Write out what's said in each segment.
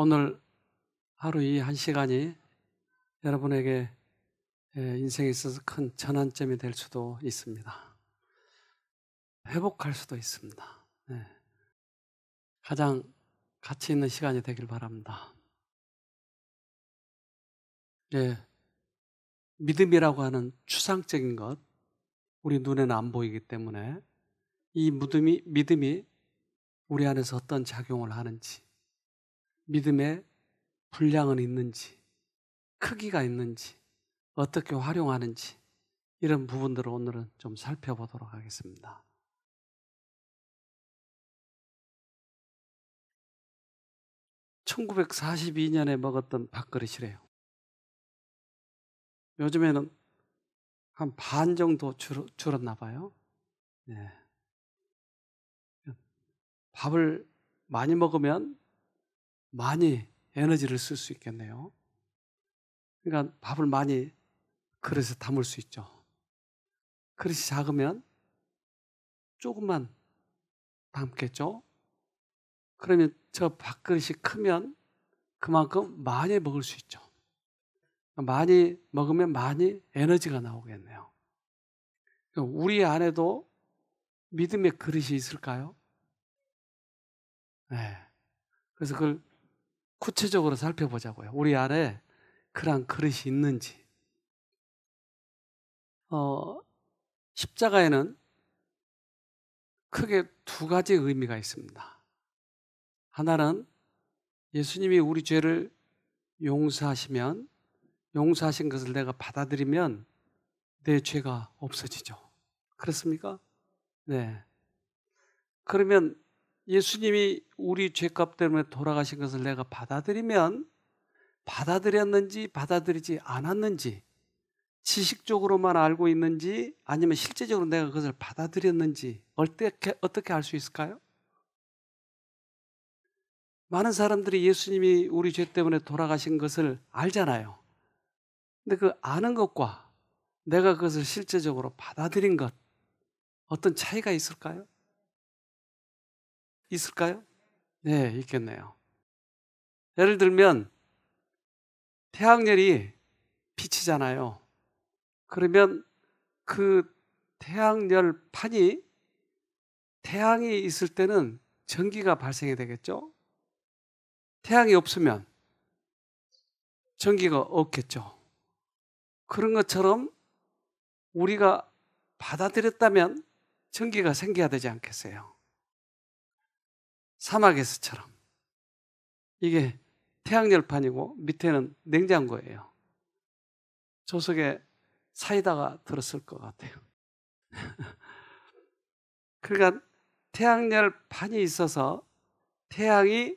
오늘 하루 이 한 시간이 여러분에게 인생에 있어서 큰 전환점이 될 수도 있습니다. 회복할 수도 있습니다. 네. 가장 가치 있는 시간이 되길 바랍니다. 예. 믿음이라고 하는 추상적인 것, 우리 눈에는 안 보이기 때문에 이 믿음이, 믿음이 우리 안에서 어떤 작용을 하는지, 믿음의 분량은 있는지, 크기가 있는지, 어떻게 활용하는지 이런 부분들을 오늘은 좀 살펴보도록 하겠습니다. 1 9 4 2 년에 먹었던 밥그릇이래요. 요즘에는 한 반 정도 줄, 줄었나 봐요. 네. 밥을 많이 먹으면 많이 에너지를 쓸 수 있겠네요. 그러니까 밥을 많이 그릇에 담을 수 있죠. 그릇이 작으면 조금만 담겠죠. 그러면 저 밥그릇이 크면 그만큼 많이 먹을 수 있죠. 많이 먹으면 많이 에너지가 나오겠네요. 그러니까 우리 안에도 믿음의 그릇이 있을까요? 네. 그래서 그걸 구체적으로 살펴보자고요. 우리 안에 그런 그릇이 있는지. 어, 십자가에는 크게 두 가지 의미가 있습니다. 하나는 예수님이 우리 죄를 용서하시면 용서하신 것을 내가 받아들이면 내 죄가 없어지죠. 그렇습니까? 네. 그러면 예수님이 우리 죄값 때문에 돌아가신 것을 내가 받아들이면 받아들였는지 받아들이지 않았는지 지식적으로만 알고 있는지 아니면 실제적으로 내가 그것을 받아들였는지 어떻게 어떻게 알 수 있을까요? 많은 사람들이 예수님이 우리 죄 때문에 돌아가신 것을 알잖아요. 근데 그 아는 것과 내가 그것을 실제적으로 받아들인 것 어떤 차이가 있을까요? 있을까요? 네, 있겠네요. 예를 들면 태양열이 비치잖아요 그러면 그 태양열 판이 태양이 있을 때는 전기가 발생이 되겠죠? 태양이 없으면 전기가 없겠죠. 그런 것처럼 우리가 받아들였다면 전기가 생겨야 되지 않겠어요? 사막에서처럼 이게 태양열판이고 밑에는 냉장고예요. 조석에 사이다가 들었을 것 같아요. 그러니까 태양열판이 있어서 태양이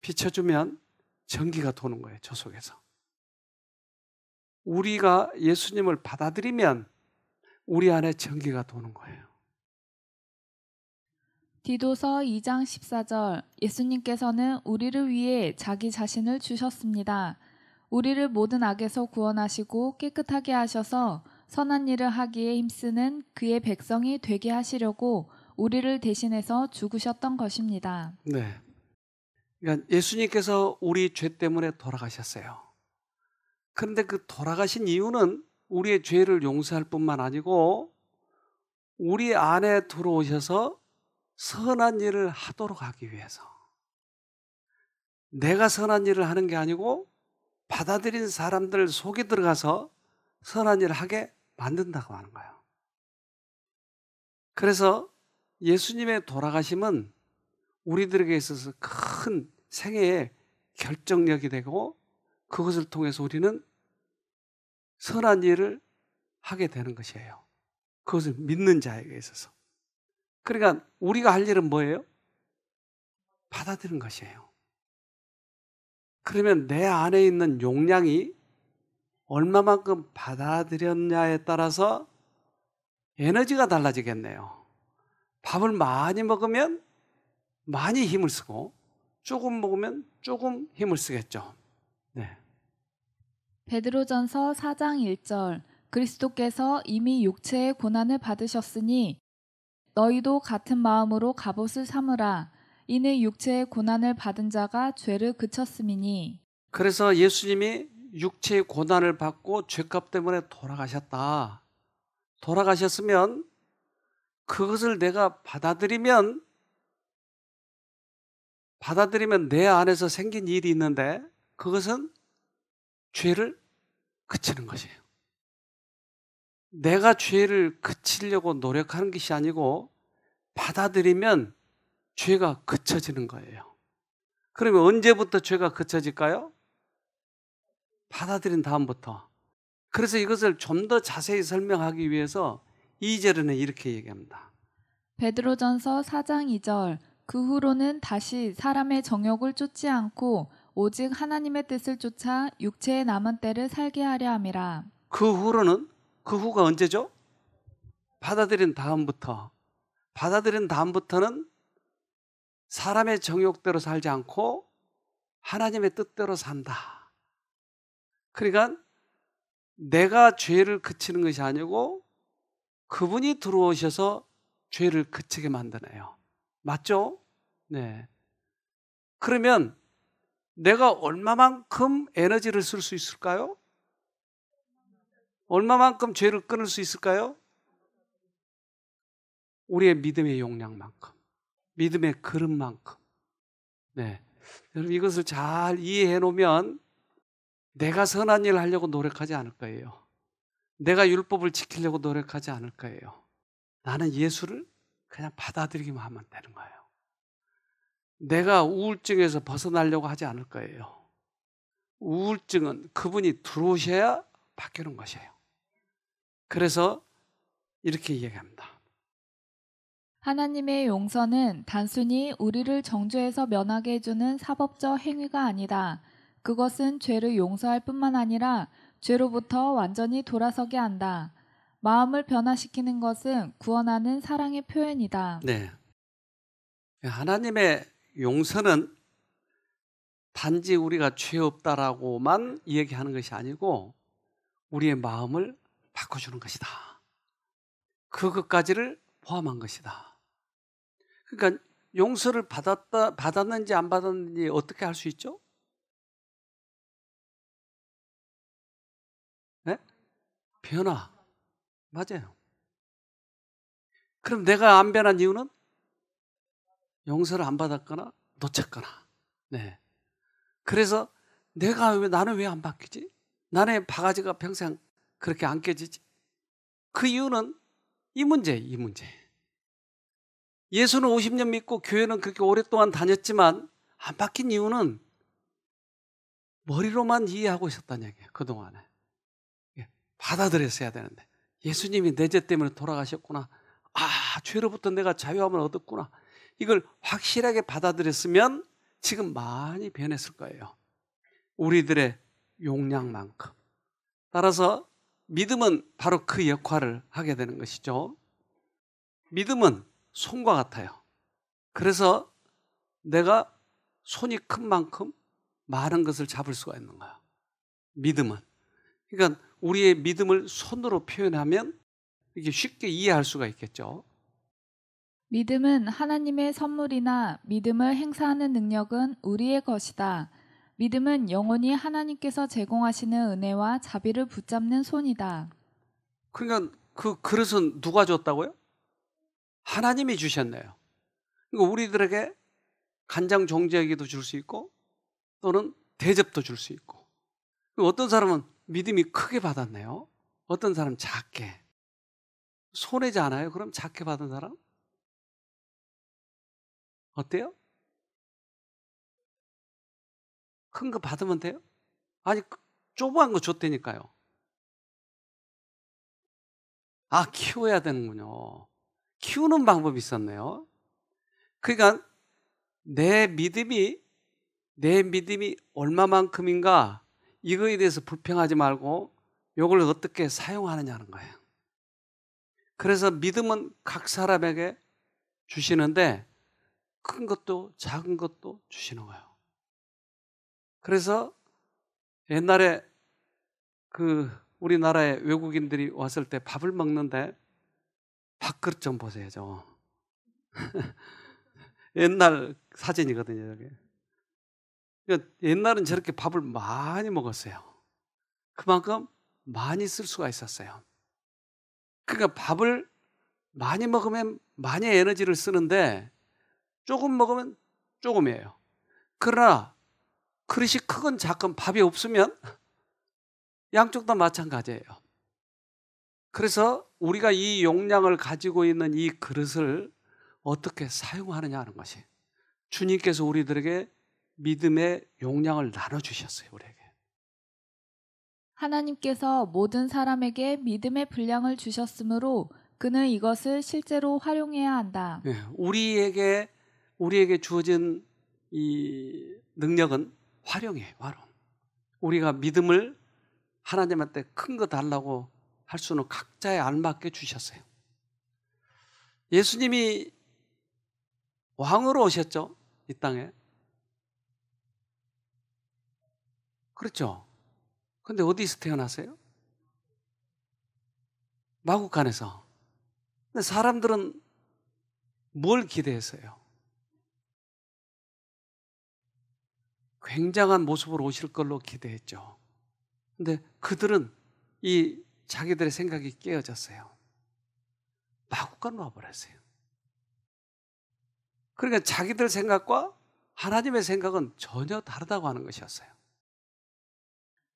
비춰주면 전기가 도는 거예요, 조석에서. 우리가 예수님을 받아들이면 우리 안에 전기가 도는 거예요. 디도서 2장 14절 예수님께서는 우리를 위해 자기 자신을 주셨습니다. 우리를 모든 악에서 구원하시고 깨끗하게 하셔서 선한 일을 하기에 힘쓰는 그의 백성이 되게 하시려고 우리를 대신해서 죽으셨던 것입니다. 네. 그러니까 예수님께서 우리 죄 때문에 돌아가셨어요. 그런데 그 돌아가신 이유는 우리의 죄를 용서할 뿐만 아니고 우리 안에 들어오셔서 선한 일을 하도록 하기 위해서 내가 선한 일을 하는 게 아니고 받아들인 사람들 속에 들어가서 선한 일을 하게 만든다고 하는 거예요. 그래서 예수님의 돌아가심은 우리들에게 있어서 큰 생애의 결정력이 되고 그것을 통해서 우리는 선한 일을 하게 되는 것이에요. 그것을 믿는 자에게 있어서. 그러니까 우리가 할 일은 뭐예요? 받아들인 것이에요. 그러면 내 안에 있는 용량이 얼마만큼 받아들였냐에 따라서 에너지가 달라지겠네요. 밥을 많이 먹으면 많이 힘을 쓰고 조금 먹으면 조금 힘을 쓰겠죠. 네. 베드로전서 4장 1절 그리스도께서 이미 육체의 고난을 받으셨으니 너희도 같은 마음으로 갑옷을 삼으라. 이는 육체의 고난을 받은 자가 죄를 그쳤음이니. 그래서 예수님이 육체의 고난을 받고 죄값 때문에 돌아가셨다. 돌아가셨으면 그것을 내가 받아들이면 받아들이면 내 안에서 생긴 일이 있는데 그것은 죄를 그치는 것이에요. 내가 죄를 그치려고 노력하는 것이 아니고 받아들이면 죄가 그쳐지는 거예요. 그러면 언제부터 죄가 그쳐질까요? 받아들인 다음부터. 그래서 이것을 좀 더 자세히 설명하기 위해서 이절에는 이렇게 얘기합니다. 베드로전서 4장 2절 그 후로는 다시 사람의 정욕을 쫓지 않고 오직 하나님의 뜻을 쫓아 육체의 남은 때를 살게 하려 함이라. 그 후로는 그 후가 언제죠? 받아들인 다음부터. 받아들인 다음부터는 사람의 정욕대로 살지 않고 하나님의 뜻대로 산다. 그러니까 내가 죄를 그치는 것이 아니고 그분이 들어오셔서 죄를 그치게 만드네요. 맞죠? 네. 그러면 내가 얼마만큼 에너지를 쓸 수 있을까요? 얼마만큼 죄를 끊을 수 있을까요? 우리의 믿음의 용량만큼, 믿음의 그릇만큼. 네. 여러분 이것을 잘 이해해 놓으면 내가 선한 일을 하려고 노력하지 않을 거예요. 내가 율법을 지키려고 노력하지 않을 거예요. 나는 예수를 그냥 받아들이기만 하면 되는 거예요. 내가 우울증에서 벗어나려고 하지 않을 거예요. 우울증은 그분이 들어오셔야 바뀌는 것이에요. 그래서 이렇게 이야기합니다. 하나님의 용서는 단순히 우리를 정죄에서 면하게 해주는 사법적 행위가 아니다. 그것은 죄를 용서할 뿐만 아니라 죄로부터 완전히 돌아서게 한다. 마음을 변화시키는 것은 구원하는 사랑의 표현이다. 네. 하나님의 용서는 단지 우리가 죄 없다라고만 이기하는 것이 아니고 우리의 마음을 바꿔주는 것이다. 그것까지를 포함한 것이다. 그러니까 용서를 받았다, 받았는지 안 받았는지 어떻게 할 수 있죠? 네? 변화. 맞아요. 그럼 내가 안 변한 이유는 용서를 안 받았거나 놓쳤거나. 네. 그래서 내가 왜 나는 왜 안 바뀌지? 나는 바가지가 평생 그렇게 안 깨지지? 그 이유는 이 문제, 이 문제. 예수는 50년 믿고 교회는 그렇게 오랫동안 다녔지만 안 바뀐 이유는 머리로만 이해하고 있었다는 얘기예요. 그동안에. 예, 받아들였어야 되는데. 예수님이 내 죄 때문에 돌아가셨구나. 아, 죄로부터 내가 자유함을 얻었구나. 이걸 확실하게 받아들였으면 지금 많이 변했을 거예요. 우리들의 용량만큼. 따라서 믿음은 바로 그 역할을 하게 되는 것이죠. 믿음은 손과 같아요. 그래서 내가 손이 큰 만큼 많은 것을 잡을 수가 있는 거예요 믿음은. 그러니까 우리의 믿음을 손으로 표현하면 이게 쉽게 이해할 수가 있겠죠. 믿음은 하나님의 선물이나 믿음을 행사하는 능력은 우리의 것이다. 믿음은 영원히 하나님께서 제공하시는 은혜와 자비를 붙잡는 손이다. 그러니까 그 그릇은 누가 줬다고요? 하나님이 주셨네요. 그러니까 우리들에게 간장 종지에게도 줄 수 있고 또는 대접도 줄 수 있고 어떤 사람은 믿음이 크게 받았네요. 어떤 사람 은 작게. 손해지 않아요? 그럼 작게 받은 사람? 어때요? 큰거 받으면 돼요? 아니, 조그만 거 줬다니까요. 아, 키워야 되는군요. 키우는 방법이 있었네요. 그러니까 내 믿음이 내 믿음이 얼마만큼인가 이거에 대해서 불평하지 말고 이걸 어떻게 사용하느냐는 거예요. 그래서 믿음은 각 사람에게 주시는데 큰 것도 작은 것도 주시는 거예요. 그래서 옛날에 그 우리나라에 외국인들이 왔을 때 밥을 먹는데 밥그릇 좀 보세요, 저. 옛날 사진이거든요, 저게. 그러니까 옛날은 저렇게 밥을 많이 먹었어요. 그만큼 많이 쓸 수가 있었어요. 그러니까 밥을 많이 먹으면 많이 에너지를 쓰는데 조금 먹으면 조금이에요. 그러나 그릇이 크건 작건 밥이 없으면 양쪽 다 마찬가지예요. 그래서 우리가 이 용량을 가지고 있는 이 그릇을 어떻게 사용하느냐 하는 것이 주님께서 우리들에게 믿음의 용량을 나눠주셨어요, 우리에게. 하나님께서 모든 사람에게 믿음의 분량을 주셨으므로 그는 이것을 실제로 활용해야 한다. 예, 우리에게 우리에게 주어진 이 능력은 활용해 활용. 우리가 믿음을 하나님한테 큰 거 달라고 할 수는 각자의 알맞게 주셨어요. 예수님이 왕으로 오셨죠 이 땅에. 그렇죠. 근데 어디서 태어나세요? 마국간에서. 근데 사람들은 뭘 기대했어요? 굉장한 모습으로 오실 걸로 기대했죠. 근데 그들은 이 자기들의 생각이 깨어졌어요. 마구간로 와버렸어요. 그러니까 자기들 생각과 하나님의 생각은 전혀 다르다고 하는 것이었어요.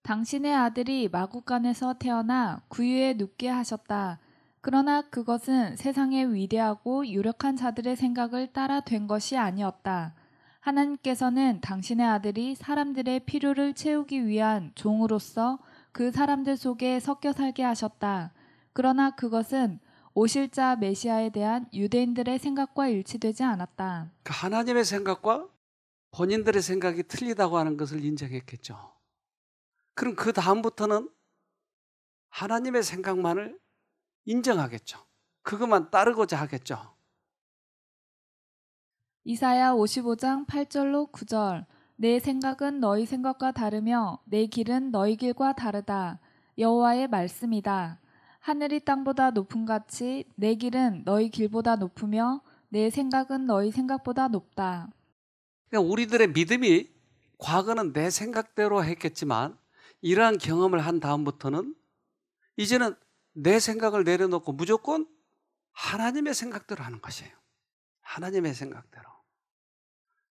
당신의 아들이 마구간에서 태어나 구유에 눕게 하셨다. 그러나 그것은 세상의 위대하고 유력한 자들의 생각을 따라 된 것이 아니었다. 하나님께서는 당신의 아들이 사람들의 필요를 채우기 위한 종으로서 그 사람들 속에 섞여 살게 하셨다. 그러나 그것은 오실 자 메시아에 대한 유대인들의 생각과 일치되지 않았다. 그 하나님의 생각과 본인들의 생각이 틀리다고 하는 것을 인정했겠죠. 그럼 그 다음부터는 하나님의 생각만을 인정하겠죠. 그것만 따르고자 하겠죠. 이사야 55장 8절로 9절 내 생각은 너희 생각과 다르며 내 길은 너희 길과 다르다. 여호와의 말씀이다. 하늘이 땅보다 높은 같이 내 길은 너희 길보다 높으며 내 생각은 너희 생각보다 높다. 그러니까 우리들의 믿음이 과거는 내 생각대로 했겠지만 이러한 경험을 한 다음부터는 이제는 내 생각을 내려놓고 무조건 하나님의 생각대로 하는 것이에요. 하나님의 생각대로.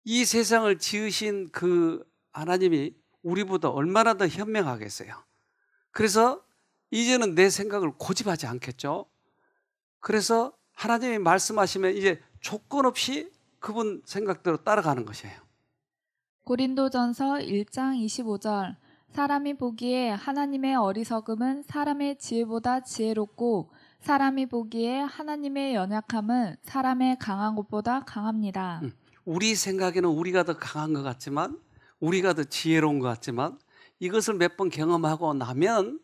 이 세상을 지으신 그 하나님이 우리보다 얼마나 더 현명하겠어요. 그래서 이제는 내 생각을 고집하지 않겠죠. 그래서 하나님이 말씀하시면 이제 조건 없이 그분 생각대로 따라가는 것이에요. 고린도전서 1장 25절 사람이 보기에 하나님의 어리석음은 사람의 지혜보다 지혜롭고 사람이 보기에 하나님의 연약함은 사람의 강한 것보다 강합니다. 음. 우리 생각에는 우리가 더 강한 것 같지만 우리가 더 지혜로운 것 같지만 이것을 몇 번 경험하고 나면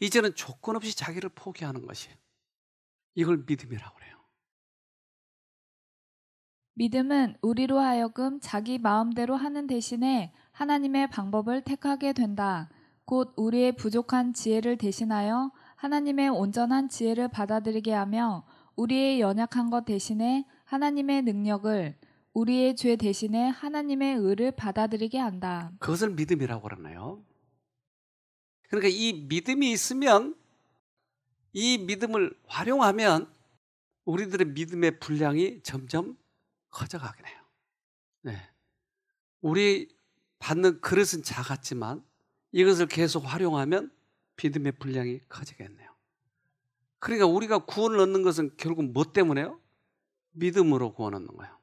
이제는 조건 없이 자기를 포기하는 것이에요. 이걸 믿음이라고 그래요. 믿음은 우리로 하여금 자기 마음대로 하는 대신에 하나님의 방법을 택하게 된다. 곧 우리의 부족한 지혜를 대신하여 하나님의 온전한 지혜를 받아들이게 하며 우리의 연약한 것 대신에 하나님의 능력을 우리의 죄 대신에 하나님의 의를 받아들이게 한다. 그것을 믿음이라고 그러나요? 그러니까 이 믿음이 있으면 이 믿음을 활용하면 우리들의 믿음의 분량이 점점 커져가긴 해요. 네. 우리 받는 그릇은 작았지만 이것을 계속 활용하면 믿음의 분량이 커지겠네요. 그러니까 우리가 구원을 얻는 것은 결국 뭐 때문에요? 믿음으로 구원 얻는 거예요.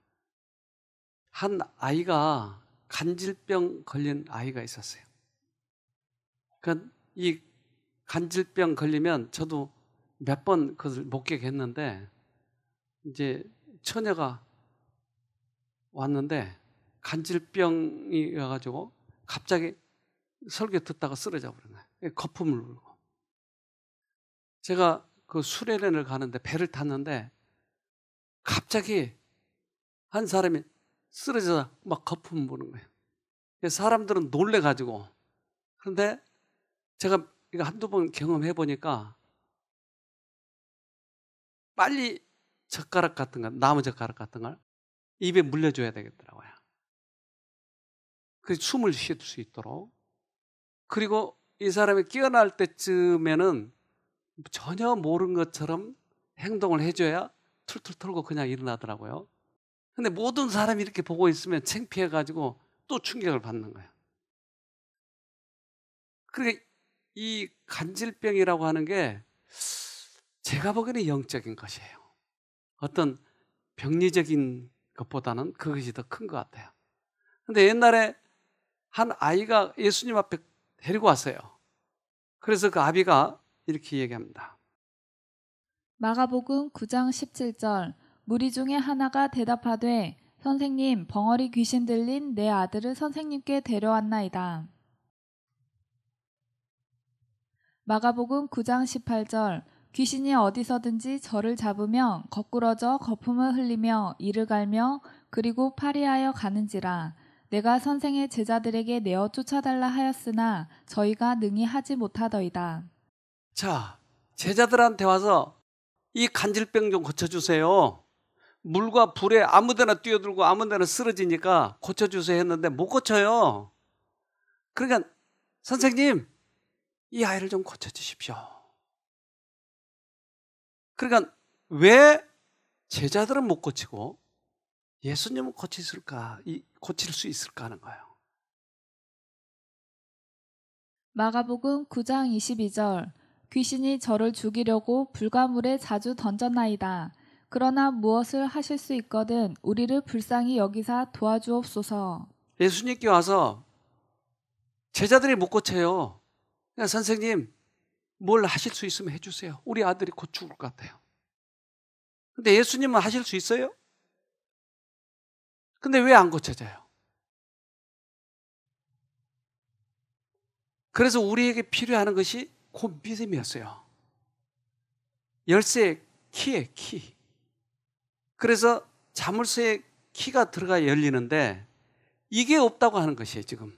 한 아이가 간질병 걸린 아이가 있었어요. 그러니까 이 간질병 걸리면 저도 몇 번 그것을 목격했는데 이제 처녀가 왔는데 간질병이 와가지고 갑자기 설교 듣다가 쓰러져 버린 나요 예, 거품을 울고. 제가 그 수레렌을 가는데 배를 탔는데 갑자기 한 사람이 쓰러져서 막 거품 보는 거예요. 사람들은 놀래가지고. 그런데 제가 이거 한두 번 경험해 보니까 빨리 젓가락 같은 거, 나무 젓가락 같은 걸 입에 물려줘야 되겠더라고요. 그 숨을 쉴 수 있도록. 그리고 이 사람이 깨어날 때쯤에는 전혀 모르는 것처럼 행동을 해줘야 툴툴 털고 그냥 일어나더라고요. 근데 모든 사람이 이렇게 보고 있으면 창피해가지고 또 충격을 받는 거예요. 그러니까 이 간질병이라고 하는 게 제가 보기에는 영적인 것이에요. 어떤 병리적인 것보다는 그것이 더 큰 것 같아요. 근데 옛날에 한 아이가 예수님 앞에 데리고 왔어요. 그래서 그 아비가 이렇게 얘기합니다. 마가복음 9장 17절 무리 중에 하나가 대답하되 선생님 벙어리 귀신 들린 내 아들을 선생님께 데려왔나이다. 마가복음 9장 18절 귀신이 어디서든지 저를 잡으면 거꾸러져 거품을 흘리며 이를 갈며 그리고 파리하여 가는지라 내가 선생의 제자들에게 내어 쫓아달라 하였으나 저희가 능히 하지 못하더이다. 자, 제자들한테 와서 이 간질병 좀 고쳐주세요. 물과 불에 아무데나 뛰어들고 아무데나 쓰러지니까 고쳐주세요 했는데 못 고쳐요. 그러니까 선생님 이 아이를 좀 고쳐주십시오. 그러니까 왜 제자들은 못 고치고 예수님은 고치실 있을까? 고칠 수 있을까 하는 거예요. 마가복음 9장 22절 귀신이 저를 죽이려고 불가물에 자주 던졌나이다. 그러나 무엇을 하실 수 있거든 우리를 불쌍히 여기사 도와주옵소서. 예수님께 와서 제자들이 못 고쳐요. 그냥 그러니까 선생님 뭘 하실 수 있으면 해주세요. 우리 아들이 곧 죽을 것 같아요. 근데 예수님은 하실 수 있어요? 근데 왜 안 고쳐져요? 그래서 우리에게 필요한 것이 곧 믿음이었어요. 열쇠 키에 키. 그래서 자물쇠에 키가 들어가 열리는데 이게 없다고 하는 것이에요, 지금.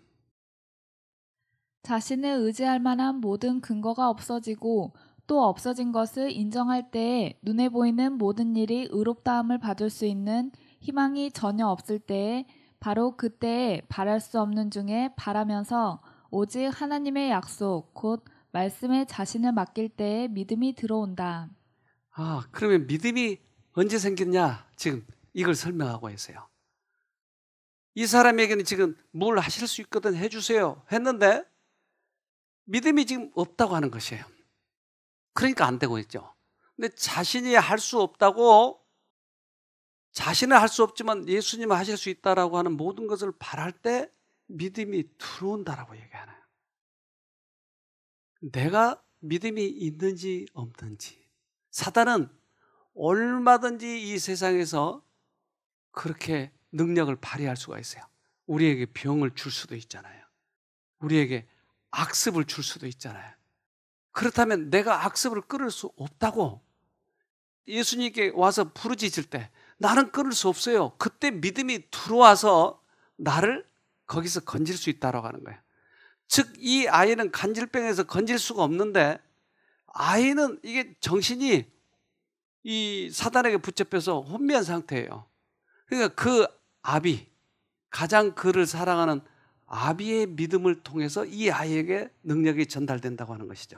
자신을 의지할 만한 모든 근거가 없어지고 또 없어진 것을 인정할 때에 눈에 보이는 모든 일이 의롭다함을 받을 수 있는 희망이 전혀 없을 때에 바로 그때에 바랄 수 없는 중에 바라면서 오직 하나님의 약속, 곧 말씀에 자신을 맡길 때에 믿음이 들어온다. 아, 그러면 믿음이 언제 생겼냐? 지금 이걸 설명하고 있어요. 이 사람에게는 지금 뭘 하실 수 있거든 해주세요 했는데 믿음이 지금 없다고 하는 것이에요. 그러니까 안 되고 있죠. 근데 자신이 할 수 없다고 자신은 할 수 없지만 예수님 하실 수 있다라고 하는 모든 것을 바랄 때 믿음이 들어온다라고 얘기하나요. 내가 믿음이 있는지 없는지 사단은 얼마든지 이 세상에서 그렇게 능력을 발휘할 수가 있어요. 우리에게 병을 줄 수도 있잖아요. 우리에게 악습을 줄 수도 있잖아요. 그렇다면 내가 악습을 끊을 수 없다고 예수님께 와서 부르짖을 때 나는 끊을 수 없어요. 그때 믿음이 들어와서 나를 거기서 건질 수 있다라고 하는 거예요. 즉 이 아이는 간질병에서 건질 수가 없는데 아이는 이게 정신이 이 사단에게 붙잡혀서 혼미한 상태예요. 그러니까 그 아비, 가장 그를 사랑하는 아비의 믿음을 통해서 이 아이에게 능력이 전달된다고 하는 것이죠.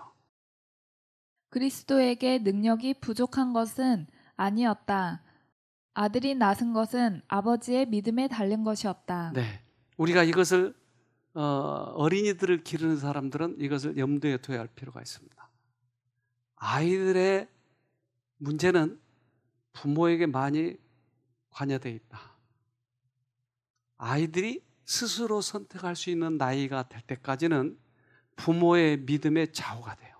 그리스도에게 능력이 부족한 것은 아니었다. 아들이 낳은 것은 아버지의 믿음에 달린 것이었다. 네. 우리가 이것을 어, 린이들을 기르는 사람들은 이것을 염두에 둬야 할 필요가 있습니다. 아이들의 문제는 부모에게 많이 관여되어 있다. 아이들이 스스로 선택할 수 있는 나이가 될 때까지는 부모의 믿음에 좌우가 돼요.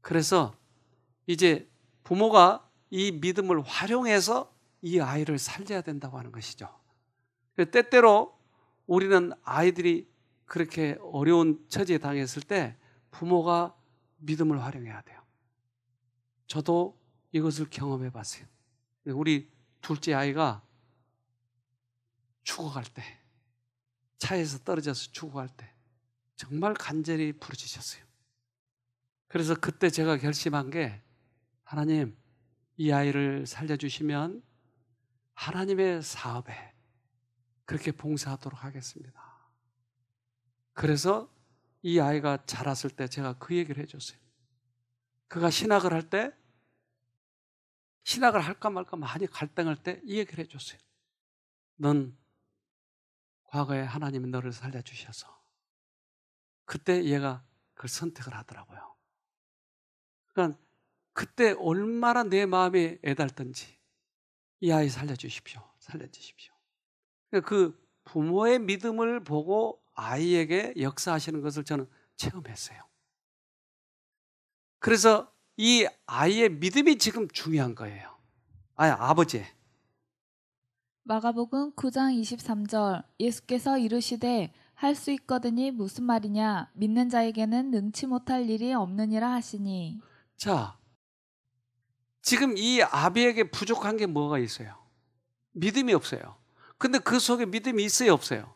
그래서 이제 부모가 이 믿음을 활용해서 이 아이를 살려야 된다고 하는 것이죠. 그 때때로 우리는 아이들이 그렇게 어려운 처지에 당했을 때 부모가 믿음을 활용해야 돼요. 저도 이것을 경험해 봤어요. 우리 둘째 아이가 죽어갈 때, 차에서 떨어져서 죽어갈 때, 정말 간절히 부르짖셨어요 그래서 그때 제가 결심한 게, 하나님, 이 아이를 살려주시면 하나님의 사업에 그렇게 봉사하도록 하겠습니다. 그래서 이 아이가 자랐을 때 제가 그 얘기를 해줬어요. 그가 신학을 할때 신학을 할까 말까 많이 갈등할 때 이 얘기를 해줬어요. 넌 과거에 하나님이 너를 살려주셔서 그때 얘가 그걸 선택을 하더라고요. 그러니까 그때 얼마나 내 마음이 애달던지 이 아이 살려주십시오. 살려주십시오. 그러니까 그 부모의 믿음을 보고 아이에게 역사하시는 것을 저는 체험했어요. 그래서 이 아이의 믿음이 지금 중요한 거예요. 아, 아버지. 마가복음 9장 23절 예수께서 이르시되 할 수 있거든이 무슨 말이냐 믿는 자에게는 능치 못할 일이 없느니라 하시니 자 지금 이 아비에게 부족한 게 뭐가 있어요? 믿음이 없어요. 근데 그 속에 믿음이 있어요, 없어요?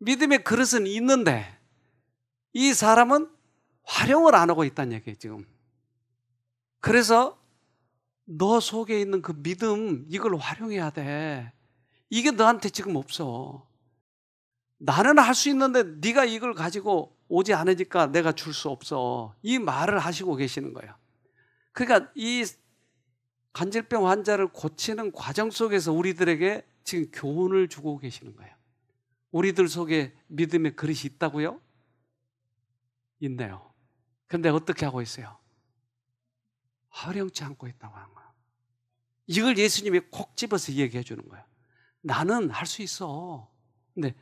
믿음의 그릇은 있는데 이 사람은 활용을 안 하고 있다는 얘기예요, 지금. 그래서 너 속에 있는 그 믿음, 이걸 활용해야 돼. 이게 너한테 지금 없어. 나는 할 수 있는데 네가 이걸 가지고 오지 않으니까 내가 줄 수 없어. 이 말을 하시고 계시는 거예요. 그러니까 이 간질병 환자를 고치는 과정 속에서 우리들에게 지금 교훈을 주고 계시는 거예요. 우리들 속에 믿음의 그릇이 있다고요? 있네요. 근데 어떻게 하고 있어요? 허령치 않고 있다고 하는 거야. 이걸 예수님이 콕 집어서 얘기해 주는 거예요 나는 할 수 있어. 근데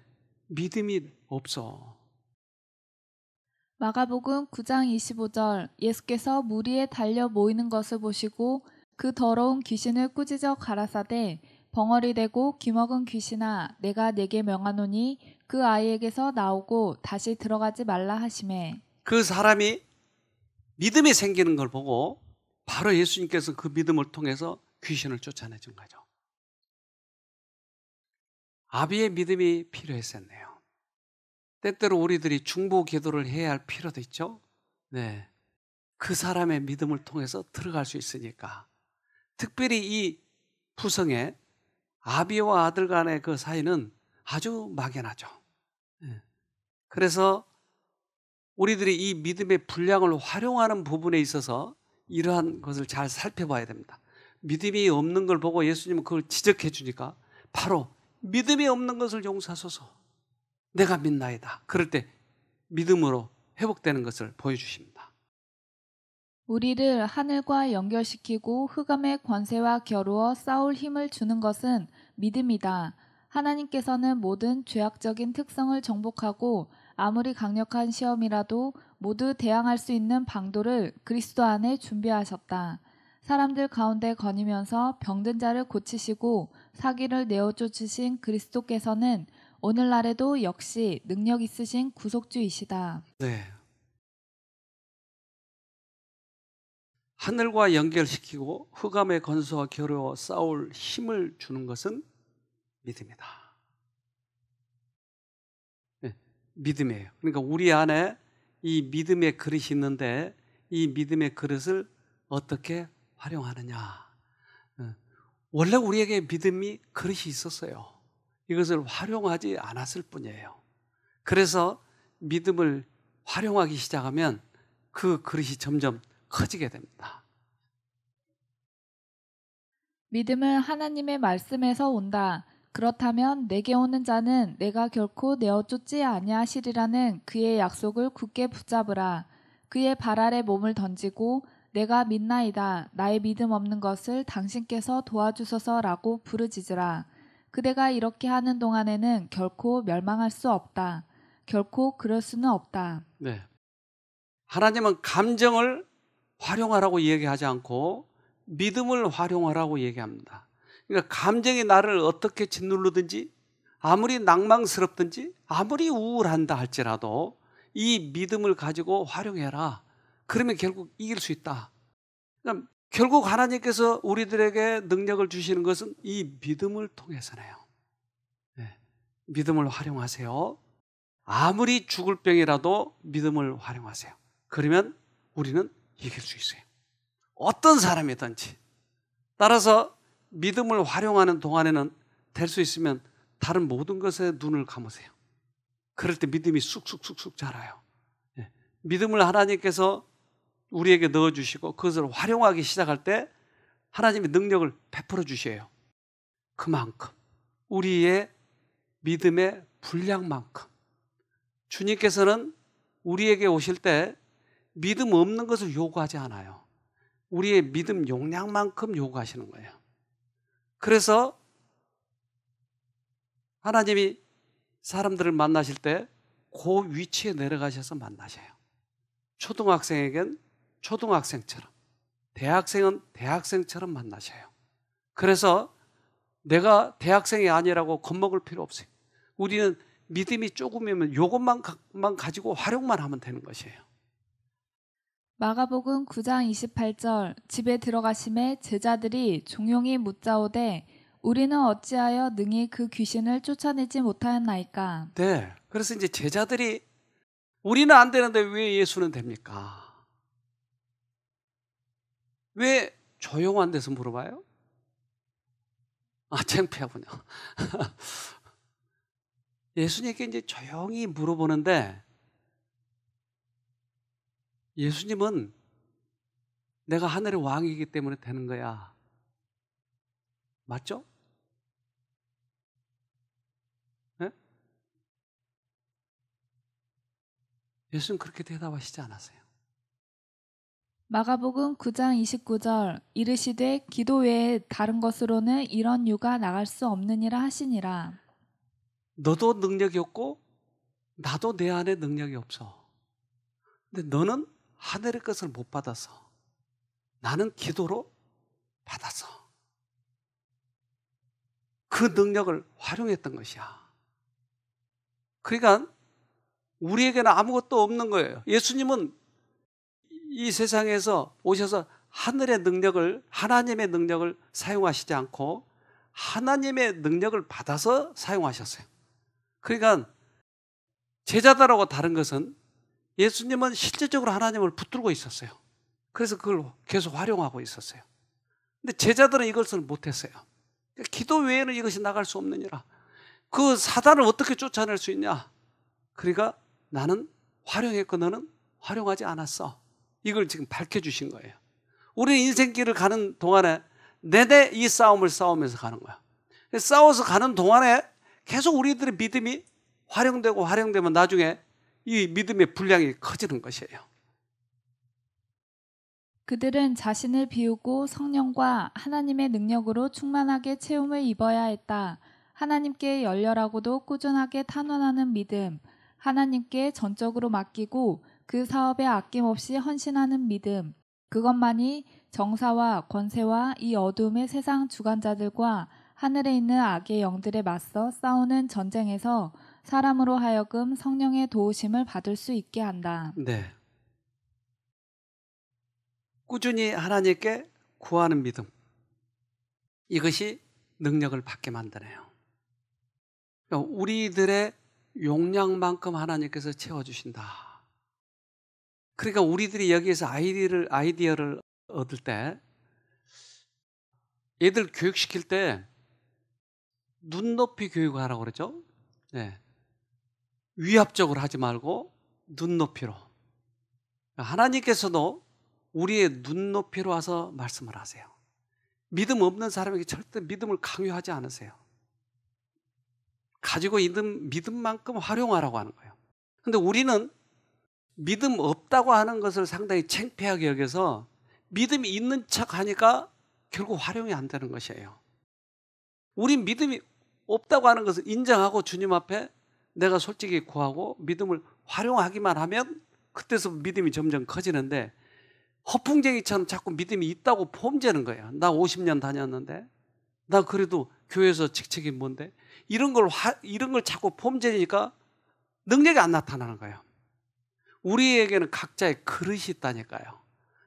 믿음이 없어. 마가복음 9장 25절 예수께서 무리에 달려 모이는 것을 보시고 그 더러운 귀신을 꾸짖어 가라사대 벙어리 되고 귀먹은 귀신아 내가 네게 명하노니 그 아이에게서 나오고 다시 들어가지 말라 하심에 그 사람이 믿음이 생기는 걸 보고 바로 예수님께서 그 믿음을 통해서 귀신을 쫓아내준 거죠. 아비의 믿음이 필요했었네요. 때때로 우리들이 중보 기도를 해야 할 필요도 있죠. 네. 그 사람의 믿음을 통해서 들어갈 수 있으니까. 특별히 이 부성에 아비와 아들 간의 그 사이는 아주 막연하죠. 네. 그래서 우리들이 이 믿음의 분량을 활용하는 부분에 있어서 이러한 것을 잘 살펴봐야 됩니다. 믿음이 없는 걸 보고 예수님은 그걸 지적해 주니까 바로 믿음이 없는 것을 용서하소서. 내가 믿나이다. 그럴 때 믿음으로 회복되는 것을 보여주십니다. 우리를 하늘과 연결시키고 흑암의 권세와 겨루어 싸울 힘을 주는 것은 믿음이다. 하나님께서는 모든 죄악적인 특성을 정복하고 아무리 강력한 시험이라도 모두 대항할 수 있는 방도를 그리스도 안에 준비하셨다. 사람들 가운데 거니면서 병든 자를 고치시고 사기를 내어 쫓으신 그리스도께서는 오늘날에도 역시 능력 있으신 구속주이시다. 네. 하늘과 연결시키고 흑암의 건수와 겨루어 싸울 힘을 주는 것은 믿음이다. 믿음이에요. 그러니까 우리 안에 이 믿음의 그릇이 있는데 이 믿음의 그릇을 어떻게 활용하느냐. 원래 우리에게 믿음이 그릇이 있었어요. 이것을 활용하지 않았을 뿐이에요. 그래서 믿음을 활용하기 시작하면 그 그릇이 점점 커지게 됩니다. 믿음은 하나님의 말씀에서 온다. 그렇다면 내게 오는 자는 내가 결코 내어 쫓지 아니하시리라는 그의 약속을 굳게 붙잡으라. 그의 발 아래 몸을 던지고 내가 믿나이다. 나의 믿음 없는 것을 당신께서 도와주소서라고 부르짖으라. 그대가 이렇게 하는 동안에는 결코 멸망할 수 없다. 결코 그럴 수는 없다. 네. 하나님은 감정을 활용하라고 얘기하지 않고 믿음을 활용하라고 얘기합니다. 그러니까 감정이 나를 어떻게 짓누르든지 아무리 낭망스럽든지 아무리 우울한다 할지라도 이 믿음을 가지고 활용해라. 그러면 결국 이길 수 있다. 그러니까 결국 하나님께서 우리들에게 능력을 주시는 것은 이 믿음을 통해서네요. 네. 믿음을 활용하세요. 아무리 죽을 병이라도 믿음을 활용하세요. 그러면 우리는 이길 수 있어요. 어떤 사람이든지. 따라서 믿음을 활용하는 동안에는 될 수 있으면 다른 모든 것에 눈을 감으세요. 그럴 때 믿음이 쑥쑥쑥쑥 자라요. 예. 믿음을 하나님께서 우리에게 넣어주시고 그것을 활용하기 시작할 때 하나님의 능력을 베풀어 주셔요. 그만큼 우리의 믿음의 분량만큼 주님께서는 우리에게 오실 때 믿음 없는 것을 요구하지 않아요. 우리의 믿음 용량만큼 요구하시는 거예요. 그래서 하나님이 사람들을 만나실 때 그 위치에 내려가셔서 만나셔요. 초등학생에겐 초등학생처럼, 대학생은 대학생처럼 만나셔요. 그래서 내가 대학생이 아니라고 겁먹을 필요 없어요. 우리는 믿음이 조금이면 이것만 가지고 활용만 하면 되는 것이에요. 마가복음 9장 28절 집에 들어가심에 제자들이 종용이 묻자오되 우리는 어찌하여 능히 그 귀신을 쫓아내지 못하였나이까? 네. 그래서 이제 제자들이 우리는 안 되는데 왜 예수는 됩니까? 왜 조용한 데서 물어봐요? 아, 창피하군요. 예수님께 이제 조용히 물어보는데 예수님은 내가 하늘의 왕이기 때문에 되는 거야. 맞죠? 네? 예수님 그렇게 대답하시지 않았어요. 마가복음 9장 29절 이르시되 기도 외에 다른 것으로는 이런 유가 나갈 수 없느니라 하시니라. 너도 능력이 없고 나도 내 안에 능력이 없어. 근데 너는 하늘의 것을 못 받아서 나는 기도로 받아서 그 능력을 활용했던 것이야. 그러니까 우리에게는 아무것도 없는 거예요. 예수님은 이 세상에서 오셔서 하늘의 능력을 하나님의 능력을 사용하시지 않고 하나님의 능력을 받아서 사용하셨어요. 그러니까 제자다라고 다른 것은 예수님은 실제적으로 하나님을 붙들고 있었어요. 그래서 그걸 계속 활용하고 있었어요. 근데 제자들은 이것을 못했어요. 그러니까 기도 외에는 이것이 나갈 수 없느니라. 그 사단을 어떻게 쫓아낼 수 있냐? 그러니까 나는 활용했고 너는 활용하지 않았어. 이걸 지금 밝혀주신 거예요. 우리 인생길을 가는 동안에 내내 이 싸움을 싸우면서 가는 거야. 싸워서 가는 동안에 계속 우리들의 믿음이 활용되고 활용되면 나중에 이 믿음의 분량이 커지는 것이에요. 그들은 자신을 비우고 성령과 하나님의 능력으로 충만하게 채움을 입어야 했다. 하나님께 열렬하고도 꾸준하게 탄원하는 믿음, 하나님께 전적으로 맡기고 그 사업에 아낌없이 헌신하는 믿음, 그것만이 정사와 권세와 이 어둠의 세상 주관자들과 하늘에 있는 악의 영들에 맞서 싸우는 전쟁에서 사람으로 하여금 성령의 도우심을 받을 수 있게 한다. 네. 꾸준히 하나님께 구하는 믿음. 이것이 능력을 받게 만드네요. 우리들의 용량만큼 하나님께서 채워주신다. 그러니까 우리들이 여기에서 아이디를, 아이디어를 얻을 때, 애들 교육시킬 때, 눈높이 교육을 하라고 그랬죠? 네. 위압적으로 하지 말고 눈높이로. 하나님께서도 우리의 눈높이로 와서 말씀을 하세요. 믿음 없는 사람에게 절대 믿음을 강요하지 않으세요. 가지고 있는 믿음만큼 활용하라고 하는 거예요. 근데 우리는 믿음 없다고 하는 것을 상당히 창피하게 여겨서 믿음이 있는 척 하니까 결국 활용이 안 되는 것이에요. 우리 믿음이 없다고 하는 것을 인정하고 주님 앞에 내가 솔직히 구하고 믿음을 활용하기만 하면 그때서 믿음이 점점 커지는데 허풍쟁이처럼 자꾸 믿음이 있다고 폼재는 거예요. 나 50년 다녔는데 나 그래도 교회에서 직책이 뭔데 이런 걸 화, 이런 걸 자꾸 폼재니까 능력이 안 나타나는 거예요. 우리에게는 각자의 그릇이 있다니까요.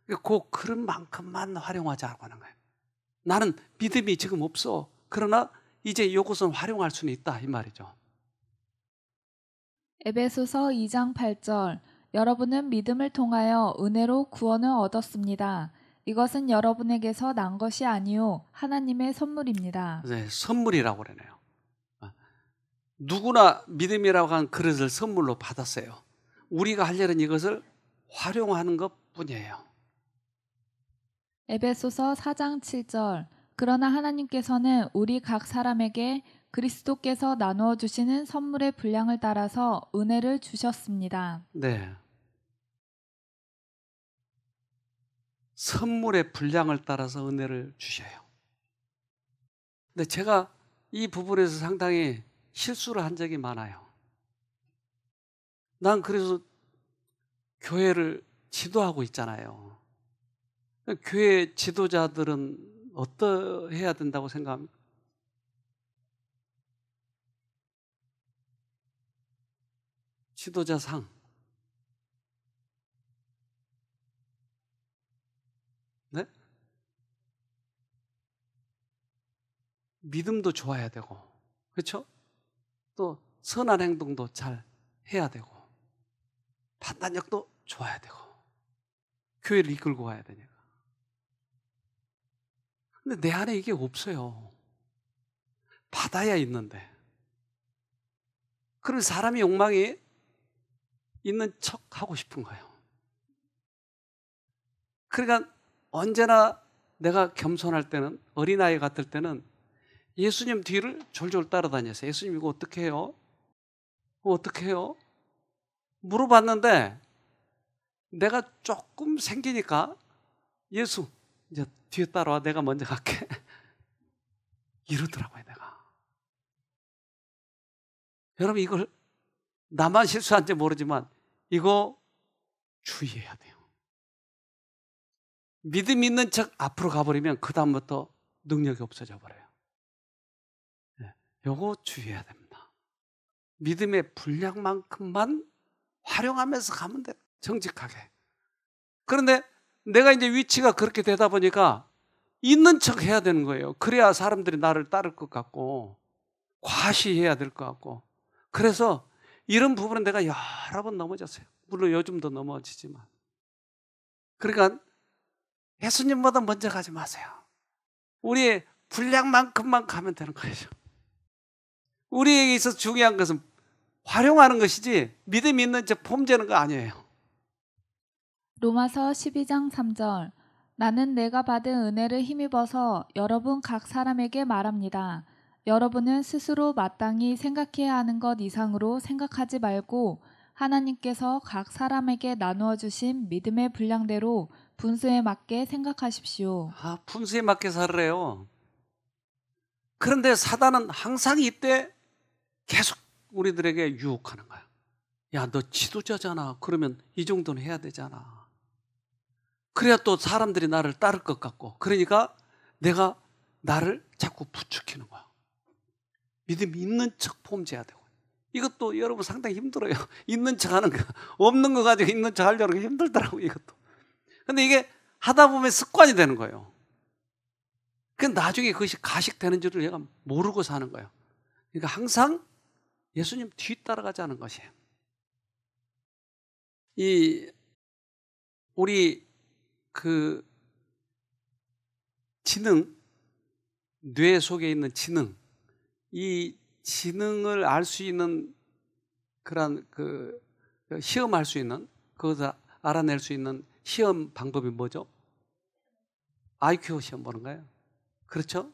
그러니까 그 그릇만큼만 활용하자고 하는 거예요. 나는 믿음이 지금 없어. 그러나 이제 이것은 활용할 수는 있다 이 말이죠. 에베소서 2장 8절 여러분은 믿음을 통하여 은혜로 구원을 얻었습니다. 이것은 여러분에게서 난 것이 아니요 하나님의 선물입니다. 네, 선물이라고 그러네요. 아, 누구나 믿음이라고 한 그릇을 선물로 받았어요. 우리가 할 일은 이것을 활용하는 것뿐이에요. 에베소서 4장 7절 그러나 하나님께서는 우리 각 사람에게 그리스도께서 나누어 주시는 선물의 분량을 따라서 은혜를 주셨습니다. 네. 선물의 분량을 따라서 은혜를 주셔요. 근데 제가 이 부분에서 상당히 실수를 한 적이 많아요. 난 그래서 교회를 지도하고 있잖아요. 교회 지도자들은 어떠해야 된다고 생각합니까? 지도자상. 네? 믿음도 좋아야 되고, 그렇죠? 또 선한 행동도 잘 해야 되고, 판단력도 좋아야 되고, 교회를 이끌고 가야 되니까. 근데 내 안에 이게 없어요. 받아야 있는데. 그런 사람의 욕망이 있는 척 하고 싶은 거예요. 그러니까 언제나 내가 겸손할 때는 어린아이 같을 때는 예수님 뒤를 졸졸 따라다녔어요. 예수님 이거 어떻게 해요? 어떻게 해요? 물어봤는데 내가 조금 생기니까 예수 이제 뒤에 따라와 내가 먼저 갈게 이러더라고요 내가 여러분 이걸 나만 실수한지 모르지만 이거 주의해야 돼요. 믿음 있는 척 앞으로 가버리면 그 다음부터 능력이 없어져 버려요. 이거 예, 주의해야 됩니다. 믿음의 분량만큼만 활용하면서 가면 돼. 정직하게. 그런데 내가 이제 위치가 그렇게 되다 보니까 있는 척 해야 되는 거예요. 그래야 사람들이 나를 따를 것 같고, 과시해야 될 것 같고. 그래서 이런 부분은 내가 여러 번 넘어졌어요. 물론 요즘도 넘어지지만. 그러니까 예수님보다 먼저 가지 마세요. 우리의 분량만큼만 가면 되는 거예요 우리에게 있어서 중요한 것은 활용하는 것이지 믿음 있는 척 폼재는 거 아니에요. 로마서 12장 3절 나는 내가 받은 은혜를 힘입어서 여러분 각 사람에게 말합니다. 여러분은 스스로 마땅히 생각해야 하는 것 이상으로 생각하지 말고 하나님께서 각 사람에게 나누어 주신 믿음의 분량대로 분수에 맞게 생각하십시오. 아, 분수에 맞게 살래요. 그런데 사단은 항상 이때 계속 우리들에게 유혹하는 거야. 야, 너 지도자잖아. 그러면 이 정도는 해야 되잖아. 그래야 또 사람들이 나를 따를 것 같고. 그러니까 내가 나를 자꾸 부추기는 거야. 믿음 있는 척 폼재야 되고 이것도 여러분 상당히 힘들어요. 있는 척 하는 거 없는 거 가지고 있는 척 하려고 힘들더라고 이것도. 근데 이게 하다 보면 습관이 되는 거예요. 그 나중에 그것이 가식되는 줄을 얘가 모르고 사는 거예요. 그러니까 항상 예수님 뒤따라가자는 것이에요. 이 우리 그 지능 뇌 속에 있는 지능 이 지능을 알 수 있는 그런 그, 그 시험할 수 있는 그것을 알아낼 수 있는 시험 방법이 뭐죠? IQ 시험 보는 거예요. 그렇죠?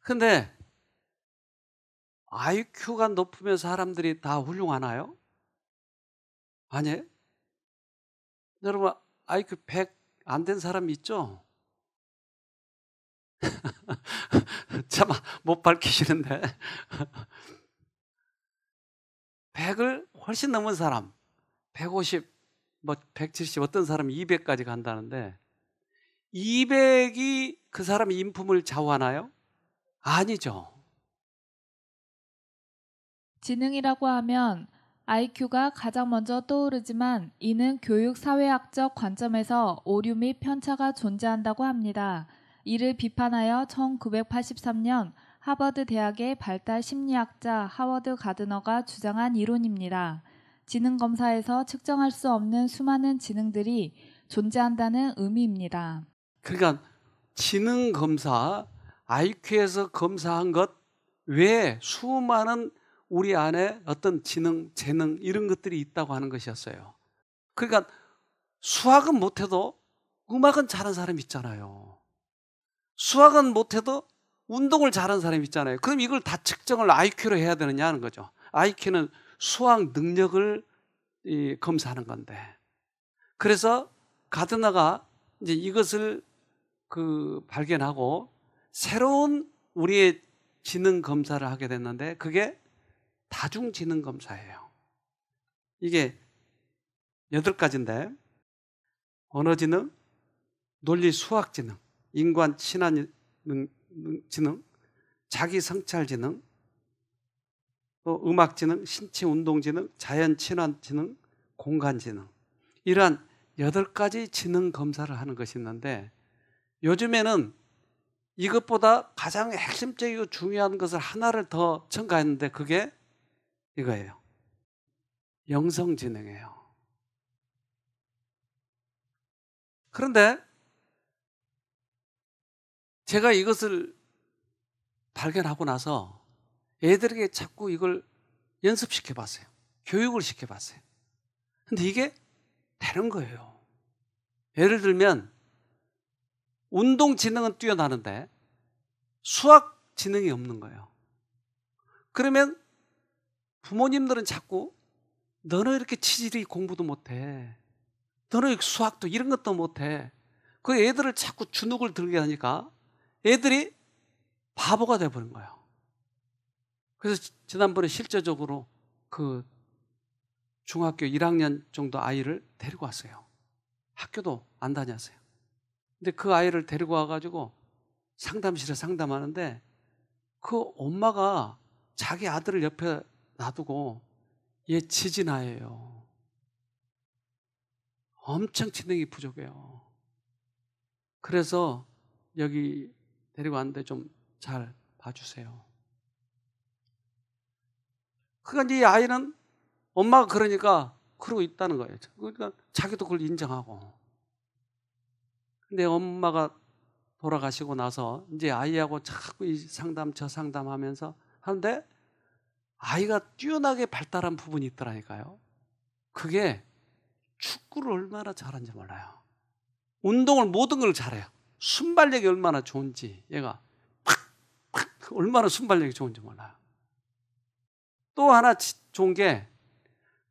근데 IQ가 높으면 사람들이 다 훌륭하나요? 아니에요? 여러분 IQ 100 안 된 사람이 있죠? 참못 밝히시는데. 100을 훨씬 넘은 사람, 150, 뭐 170, 어떤 사람은 200까지 간다는데 200이 그 사람의 인품을 좌우하나요? 아니죠. 지능이라고 하면 IQ가 가장 먼저 떠오르지만 이는 교육 사회학적 관점에서 오류 및 편차가 존재한다고 합니다. 이를 비판하여 1983년 하버드 대학의 발달 심리학자 하워드 가드너가 주장한 이론입니다. 지능 검사에서 측정할 수 없는 수많은 지능들이 존재한다는 의미입니다. 그러니까 지능 검사, IQ에서 검사한 것 외에 수많은 우리 안에 어떤 지능, 재능 이런 것들이 있다고 하는 것이었어요. 그러니까 수학은 못해도 음악은 잘하는 사람 이 있잖아요. 수학은 못해도 운동을 잘하는 사람 이 있잖아요. 그럼 이걸 다 측정을 IQ로 해야 되느냐 하는 거죠. IQ는 수학 능력을 이, 검사하는 건데. 그래서 가드너가 이제 이것을 그 발견하고 새로운 우리의 지능 검사를 하게 됐는데 그게 다중 지능 검사예요. 이게 여덟 가지인데 언어 지능, 논리 수학 지능, 인간 친화 지능, 자기 성찰 지능, 또 음악 지능, 신체 운동 지능, 자연 친화 지능, 공간 지능. 이러한 여덟 가지 지능 검사를 하는 것이 있는데 요즘에는 이것보다 가장 핵심적이고 중요한 것을 하나를 더 첨가했는데 그게 이거예요. 영성 지능이에요. 그런데 제가 이것을 발견하고 나서 애들에게 자꾸 이걸 연습시켜 봤어요. 교육을 시켜 봤어요. 근데 이게 다른 거예요. 예를 들면 운동 지능은 뛰어나는데 수학 지능이 없는 거예요. 그러면 부모님들은 자꾸 너는 이렇게 치질이 공부도 못해. 너는 수학도 이런 것도 못해. 그 애들을 자꾸 주눅을 들게 하니까 애들이 바보가 돼버린 거예요. 그래서 지난번에 실제적으로 그 중학교 1학년 정도 아이를 데리고 왔어요. 학교도 안 다녔어요. 근데 그 아이를 데리고 와가지고 상담실에 상담하는데 그 엄마가 자기 아들을 옆에 놔두고 얘 지진아예요. 엄청 지능이 부족해요. 그래서 여기 데리고 왔는데 좀 잘 봐주세요. 그러니까 이 네 아이는 엄마가 그러니까 그러고 있다는 거예요. 그러니까 자기도 그걸 인정하고. 근데 엄마가 돌아가시고 나서 이제 아이하고 자꾸 이 상담 저 상담하면서 하는데 아이가 뛰어나게 발달한 부분이 있더라니까요. 그게 축구를 얼마나 잘하는지 몰라요. 운동을 모든 걸 잘해요. 순발력이 얼마나 좋은지 얘가 팍 팍 얼마나 순발력이 좋은지 몰라요. 또 하나 좋은 게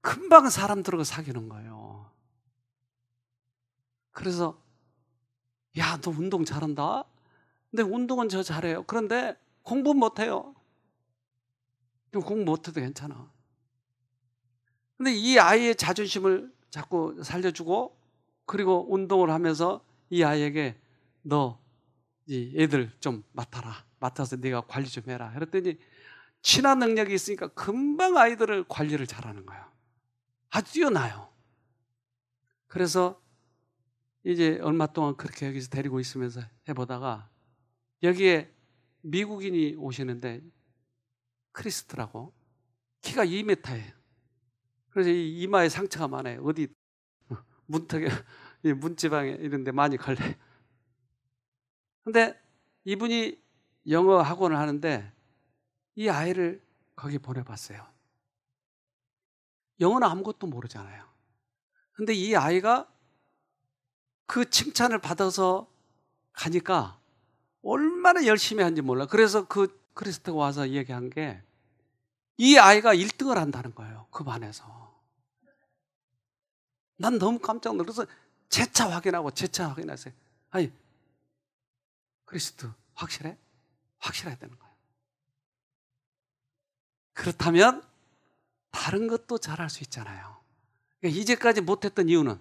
금방 사람들하고 사귀는 거예요. 그래서 야, 너 운동 잘한다. 근데 운동은 저 잘해요. 그런데 공부 못 해요. 공부 못 해도 괜찮아. 근데 이 아이의 자존심을 자꾸 살려주고 그리고 운동을 하면서 이 아이에게 너이 애들 좀 맡아라. 맡아서 네가 관리 좀 해라. 그랬더니 친한 능력이 있으니까 금방 아이들을 관리를 잘하는 거예요. 아주 뛰어나요. 그래서 이제 얼마 동안 그렇게 여기서 데리고 있으면서 해보다가 여기에 미국인이 오시는데 크리스트라고 키가 2 m 에요 그래서 이 이마에 상처가 많아요. 어디 어, 문턱에 문지방에 이런 데 많이 걸려요. 근데 이분이 영어 학원을 하는데 이 아이를 거기 보내봤어요. 영어는 아무것도 모르잖아요. 근데 이 아이가 그 칭찬을 받아서 가니까 얼마나 열심히 한지 몰라. 그래서 그 크리스트가 와서 얘기한게 이 아이가 1등을 한다는 거예요. 그 반에서. 난 너무 깜짝 놀라서 재차 확인하고 재차 확인하세요. 아니, 그리스도 확실해? 확실해야 되는 거예요. 그렇다면 다른 것도 잘할 수 있잖아요. 그러니까 이제까지 못했던 이유는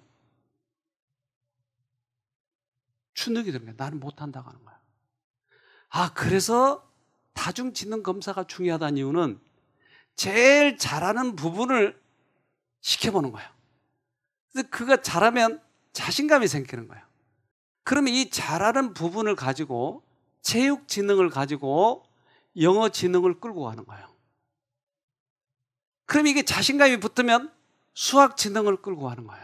추능이 됩니다. 나는 못한다고 하는 거예요 아, 그래서 다중지능 검사가 중요하다는 이유는 제일 잘하는 부분을 시켜보는 거예요. 그래서 그가 잘하면 자신감이 생기는 거예요. 그러면 이 잘하는 부분을 가지고 체육 지능을 가지고 영어 지능을 끌고 가는 거예요. 그럼 이게 자신감이 붙으면 수학 지능을 끌고 가는 거예요.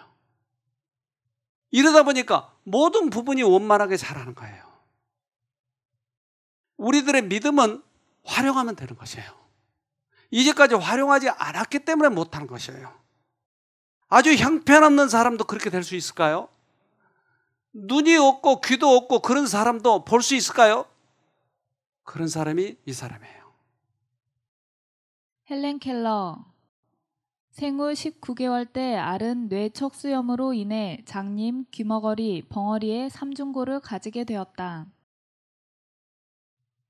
이러다 보니까 모든 부분이 원만하게 잘하는 거예요. 우리들의 믿음은 활용하면 되는 것이에요. 이제까지 활용하지 않았기 때문에 못하는 것이에요. 아주 형편없는 사람도 그렇게 될 수 있을까요? 눈이 없고 귀도 없고 그런 사람도 볼 수 있을까요? 그런 사람이 이 사람이에요. 헬렌 켈러 생후 19개월 때 알은 뇌 척수염으로 인해 장님, 귀머거리, 벙어리의 삼중고를 가지게 되었다.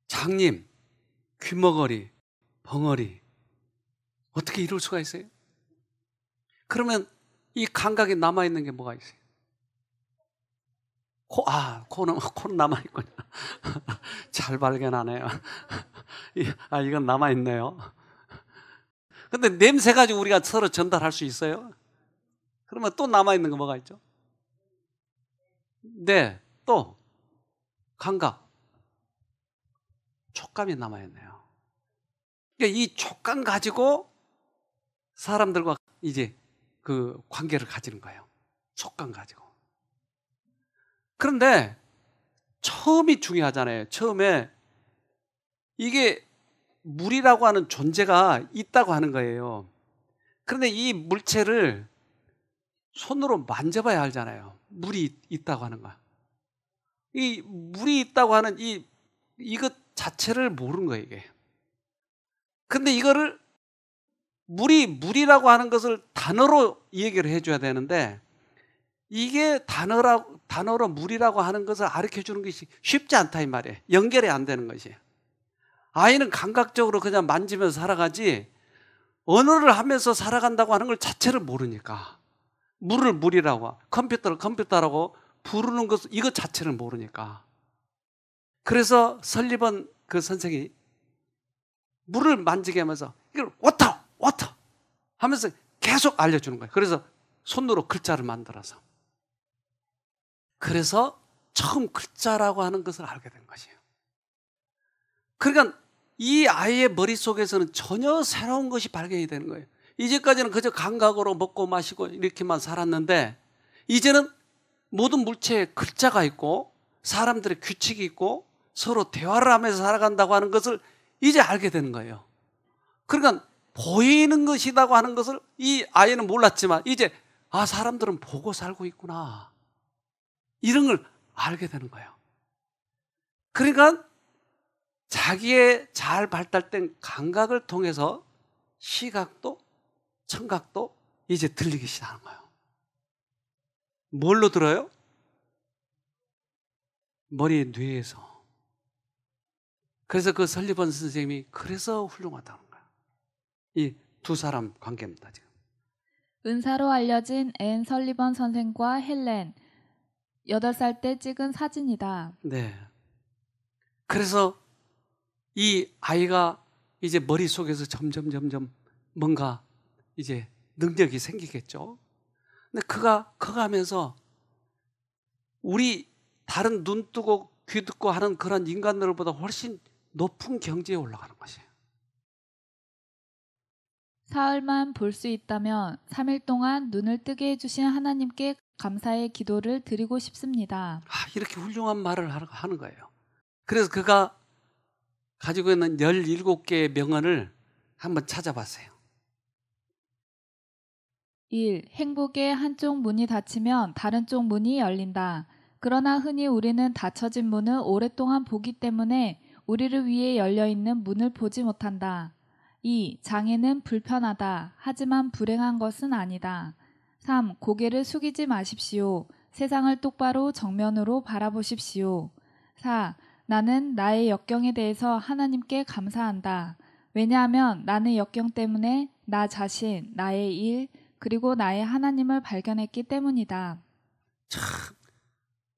장님, 귀머거리, 벙어리 어떻게 이럴 수가 있어요? 그러면 이 감각에 남아 있는 게 뭐가 있어요? 코, 아, 코는, 코는 남아있군요. 잘 발견하네요. 아, 이건 남아있네요. 근데 냄새 가지고 우리가 서로 전달할 수 있어요? 그러면 또 남아있는 거 뭐가 있죠? 네, 또, 감각. 촉감이 남아있네요. 그러니까 이 촉감 가지고 사람들과 이제 그 관계를 가지는 거예요. 촉감 가지고. 그런데 처음이 중요하잖아요. 처음에 이게 물이라고 하는 존재가 있다고 하는 거예요. 그런데 이 물체를 손으로 만져봐야 알잖아요. 물이 있다고 하는 거야. 이 물이 있다고 하는 이 이것 자체를 모르는 거예요, 이게. 근데 이거를 물이 물이라고 하는 것을 단어로 얘기를 해 줘야 되는데 이게 단어라, 단어로 물이라고 하는 것을 가르쳐 주는 것이 쉽지 않다 이 말이에요. 연결이 안 되는 것이. 아이는 감각적으로 그냥 만지면 서 살아가지 언어를 하면서 살아간다고 하는 걸 자체를 모르니까 물을 물이라고 컴퓨터를 컴퓨터라고 부르는 것 이거 자체를 모르니까 그래서 설립은 그 선생이 물을 만지게 하면서 이걸 워터 워터 하면서 계속 알려주는 거예요. 그래서 손으로 글자를 만들어서 그래서 처음 글자라고 하는 것을 알게 된 것이에요. 그러니까 이 아이의 머릿속에서는 전혀 새로운 것이 발견이 되는 거예요. 이제까지는 그저 감각으로 먹고 마시고 이렇게만 살았는데 이제는 모든 물체에 글자가 있고 사람들의 규칙이 있고 서로 대화를 하면서 살아간다고 하는 것을 이제 알게 되는 거예요. 그러니까 보이는 것이라고 하는 것을 이 아이는 몰랐지만 이제 아 사람들은 보고 살고 있구나. 이런 걸 알게 되는 거예요. 그러니까 자기의 잘 발달된 감각을 통해서 시각도 청각도 이제 들리기 시작하는 거예요. 뭘로 들어요? 머리 뇌에서. 그래서 그 설리번 선생님이 그래서 훌륭하다는 거야. 이 두 사람 관계입니다, 지금. 은사로 알려진 앤 설리번 선생과 헬렌, 여덟 살 때 찍은 사진이다. 네. 그래서 이 아이가 이제 머릿속에서 점점 점점 뭔가 이제 능력이 생기겠죠. 근데 그가 커가면서 우리 다른 눈 뜨고 귀 듣고 하는 그런 인간들보다 훨씬 높은 경지에 올라가는 것이에요. 사흘만 볼 수 있다면 3일 동안 눈을 뜨게 해주신 하나님께 감사의 기도를 드리고 싶습니다. 아, 이렇게 훌륭한 말을 하는 거예요. 그래서 그가 가지고 있는 17개의 명언을 한번 찾아봤어요. 1. 행복의 한쪽 문이 닫히면 다른 쪽 문이 열린다. 그러나 흔히 우리는 닫혀진 문을 오랫동안 보기 때문에 우리를 위해 열려 있는 문을 보지 못한다. 2. 장애는 불편하다. 하지만 불행한 것은 아니다. 3. 고개를 숙이지 마십시오. 세상을 똑바로 정면으로 바라보십시오. 4. 나는 나의 역경에 대해서 하나님께 감사한다. 왜냐하면 나는 역경 때문에 나 자신, 나의 일, 그리고 나의 하나님을 발견했기 때문이다. 참,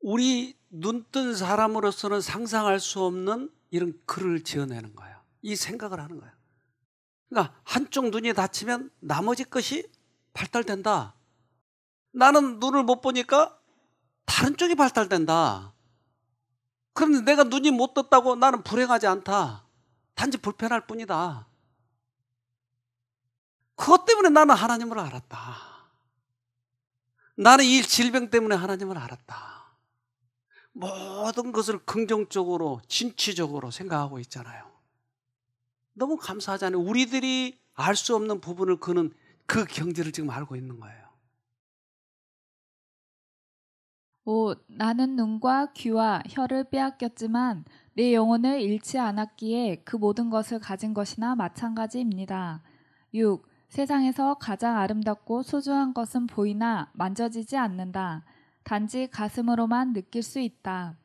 우리 눈뜬 사람으로서는 상상할 수 없는 이런 글을 지어내는 거야. 이 생각을 하는 거야. 그러니까 한쪽 눈이 닫히면 나머지 것이 발달된다. 나는 눈을 못 보니까 다른 쪽이 발달된다. 그런데 내가 눈이 못 떴다고 나는 불행하지 않다. 단지 불편할 뿐이다. 그것 때문에 나는 하나님을 알았다. 나는 이 질병 때문에 하나님을 알았다. 모든 것을 긍정적으로, 진취적으로 생각하고 있잖아요. 너무 감사하잖아요. 우리들이 알 수 없는 부분을 그는 그 경지를 지금 알고 있는 거예요. 오, 나는 눈과 귀와 혀를 빼앗겼지만 내 영혼을 잃지 않았기에 그 모든 것을 가진 것이나 마찬가지입니다. 6. 세상에서 가장 아름답고 소중한 것은 보이나 만져지지 않는다. 단지 가슴으로만 느낄 수 있다.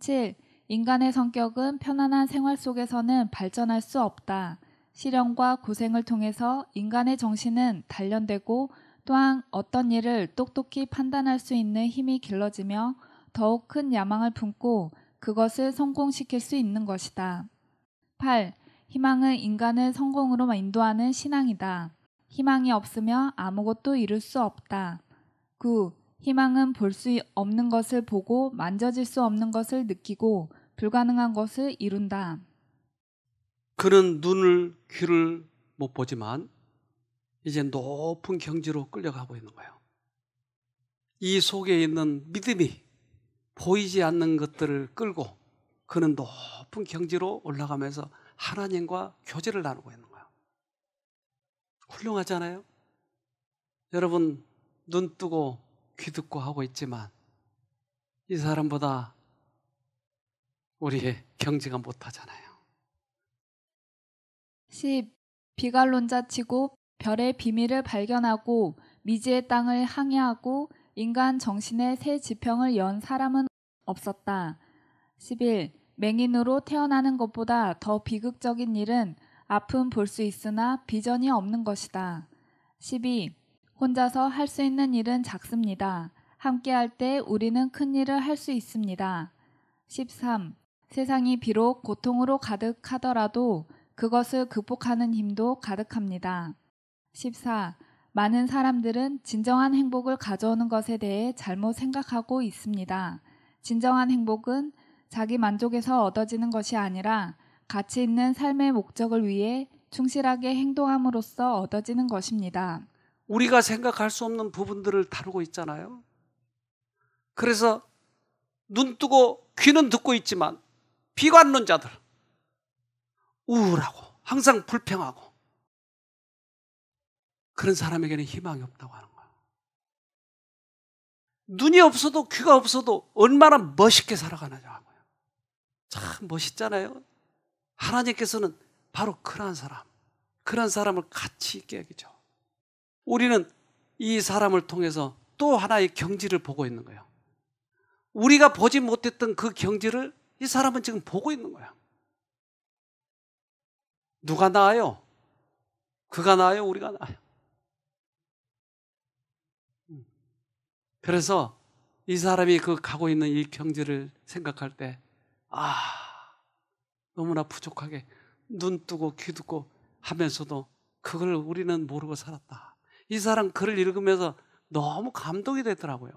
7. 인간의 성격은 편안한 생활 속에서는 발전할 수 없다. 실현과 고생을 통해서 인간의 정신은 단련되고 또한 어떤 일을 똑똑히 판단할 수 있는 힘이 길러지며 더욱 큰 야망을 품고 그것을 성공시킬 수 있는 것이다. 8. 희망은 인간을 성공으로 인도하는 신앙이다. 희망이 없으면 아무것도 이룰 수 없다. 9. 희망은 볼 수 없는 것을 보고 만져질 수 없는 것을 느끼고 불가능한 것을 이룬다. 그는 눈을, 귀를 못 보지만 이제 높은 경지로 끌려가고 있는 거예요. 이 속에 있는 믿음이 보이지 않는 것들을 끌고 그는 높은 경지로 올라가면서 하나님과 교제를 나누고 있는 거예요. 훌륭하잖아요? 여러분, 눈 뜨고 귀 듣고 하고 있지만 이 사람보다 우리의 경지가 못하잖아요. 10. 비갈론자 치고 별의 비밀을 발견하고 미지의 땅을 항해하고 인간 정신의 새 지평을 연 사람은 없었다. 11. 맹인으로 태어나는 것보다 더 비극적인 일은 아픔 볼 수 있으나 비전이 없는 것이다. 12. 혼자서 할 수 있는 일은 작습니다. 함께 할 때 우리는 큰 일을 할 수 있습니다. 13. 세상이 비록 고통으로 가득하더라도 그것을 극복하는 힘도 가득합니다. 14. 많은 사람들은 진정한 행복을 가져오는 것에 대해 잘못 생각하고 있습니다. 진정한 행복은 자기 만족에서 얻어지는 것이 아니라 가치 있는 삶의 목적을 위해 충실하게 행동함으로써 얻어지는 것입니다. 우리가 생각할 수 없는 부분들을 다루고 있잖아요. 그래서 눈 뜨고 귀는 듣고 있지만 비관론자들 우울하고 항상 불평하고 그런 사람에게는 희망이 없다고 하는 거예요. 눈이 없어도 귀가 없어도 얼마나 멋있게 살아가느냐고요. 참 멋있잖아요. 하나님께서는 바로 그러한 사람, 그러한 사람을 가치 있게 여죠 우리는 이 사람을 통해서 또 하나의 경지를 보고 있는 거예요. 우리가 보지 못했던 그 경지를 이 사람은 지금 보고 있는 거야. 누가 나아요? 그가 나아요? 우리가 나아요? 그래서 이 사람이 그 가고 있는 이 경지를 생각할 때, 아, 너무나 부족하게 눈 뜨고 귀 듣고 하면서도 그걸 우리는 모르고 살았다. 이 사람 글을 읽으면서 너무 감동이 되더라고요.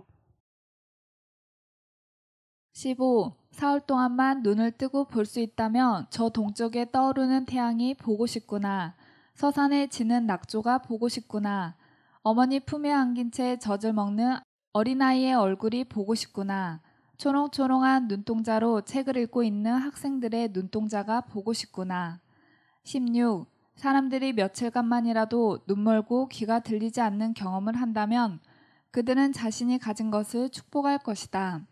15. 사흘 동안만 눈을 뜨고 볼 수 있다면 저 동쪽에 떠오르는 태양이 보고 싶구나. 서산에 지는 낙조가 보고 싶구나. 어머니 품에 안긴 채 젖을 먹는 어린아이의 얼굴이 보고 싶구나. 초롱초롱한 눈동자로 책을 읽고 있는 학생들의 눈동자가 보고 싶구나. 16. 사람들이 며칠간만이라도 눈 멀고 귀가 들리지 않는 경험을 한다면 그들은 자신이 가진 것을 축복할 것이다.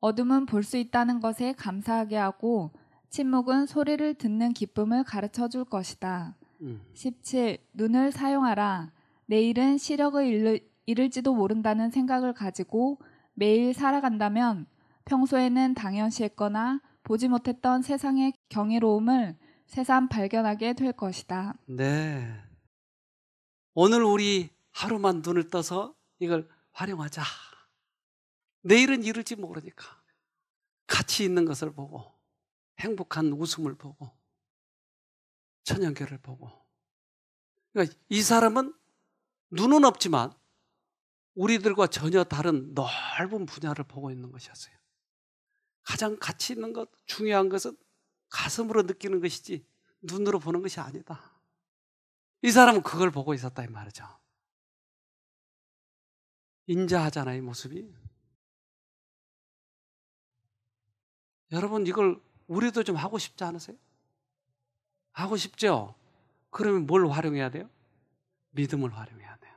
어둠은 볼 수 있다는 것에 감사하게 하고 침묵은 소리를 듣는 기쁨을 가르쳐 줄 것이다. 음. 17. 눈을 사용하라. 내일은 시력을 이를지도 모른다는 생각을 가지고 매일 살아간다면 평소에는 당연시했거나 보지 못했던 세상의 경이로움을 새삼 발견하게 될 것이다. 네. 오늘 우리 하루만 눈을 떠서 이걸 활용하자. 내일은 이럴지 모르니까 같이 있는 것을 보고 행복한 웃음을 보고 천연결을 보고 그러니까 이 사람은 눈은 없지만 우리들과 전혀 다른 넓은 분야를 보고 있는 것이었어요. 가장 가치 있는 것, 중요한 것은 가슴으로 느끼는 것이지 눈으로 보는 것이 아니다. 이 사람은 그걸 보고 있었다 이 말이죠. 인자하잖아 요이 모습이. 여러분 이걸 우리도 좀 하고 싶지 않으세요? 하고 싶죠. 그러면 뭘 활용해야 돼요? 믿음을 활용해야 돼요.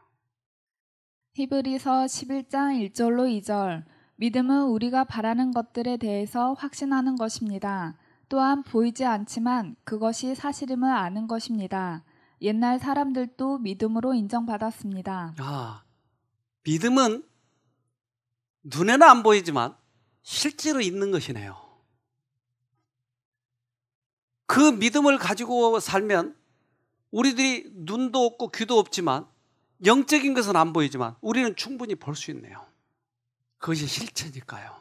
히브리서 11장 1절로 2절. 믿음은 우리가 바라는 것들에 대해서 확신하는 것입니다. 또한 보이지 않지만 그것이 사실임을 아는 것입니다. 옛날 사람들도 믿음으로 인정받았습니다. 아, 믿음은 눈에는 안 보이지만 실제로 있는 것이네요. 그 믿음을 가지고 살면 우리들이 눈도 없고 귀도 없지만 영적인 것은 안 보이지만 우리는 충분히 볼 수 있네요. 그것이 실체니까요.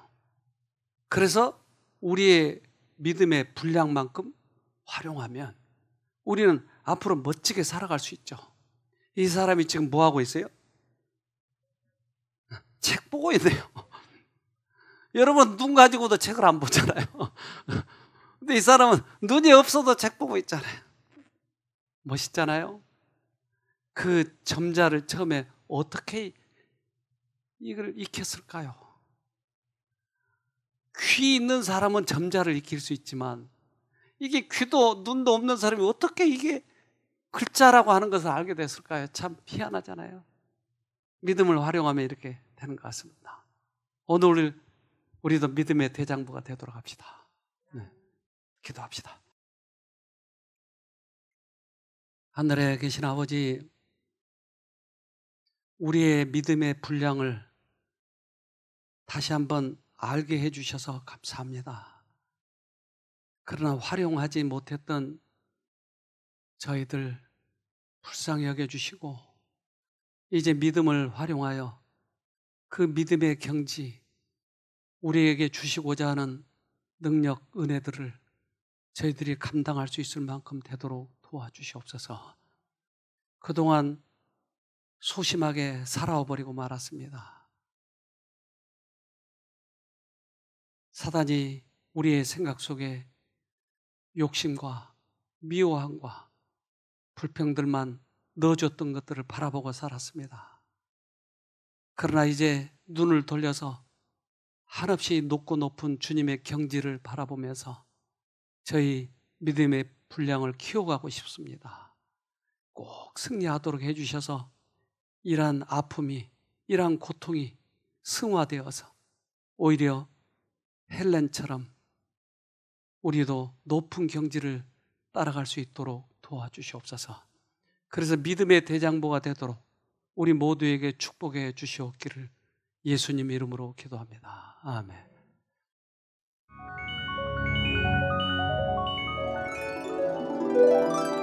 그래서 우리의 믿음의 분량만큼 활용하면 우리는 앞으로 멋지게 살아갈 수 있죠. 이 사람이 지금 뭐 하고 있어요? 책 보고 있네요. 여러분 눈 가지고도 책을 안 보잖아요. 근데 이 사람은 눈이 없어도 책 보고 있잖아요. 멋있잖아요. 그 점자를 처음에 어떻게 이걸 익혔을까요? 귀 있는 사람은 점자를 익힐 수 있지만 이게 귀도 눈도 없는 사람이 어떻게 이게 글자라고 하는 것을 알게 됐을까요? 참 희한하잖아요. 믿음을 활용하면 이렇게 되는 것 같습니다. 오늘 우리도 믿음의 대장부가 되도록 합시다. 네. 기도합시다. 하늘에 계신 아버지, 우리의 믿음의 분량을 다시 한번 알게 해주셔서 감사합니다. 그러나 활용하지 못했던 저희들 불쌍히 여겨주시고, 이제 믿음을 활용하여 그 믿음의 경지, 우리에게 주시고자 하는 능력, 은혜들을 저희들이 감당할 수 있을 만큼 되도록 도와주시옵소서. 그동안 소심하게 살아버리고 말았습니다. 사단이 우리의 생각 속에 욕심과 미워함과 불평들만 넣어줬던 것들을 바라보고 살았습니다. 그러나 이제 눈을 돌려서 한없이 높고 높은 주님의 경지를 바라보면서 저희 믿음의 분량을 키워가고 싶습니다. 꼭 승리하도록 해주셔서 이러한 아픔이, 이러한 고통이 승화되어서 오히려 헬렌처럼 우리도 높은 경지를 따라갈 수 있도록 도와주시옵소서. 그래서 믿음의 대장보가 되도록 우리 모두에게 축복해 주시옵기를 예수님 이름으로 기도합니다. 아멘. thank you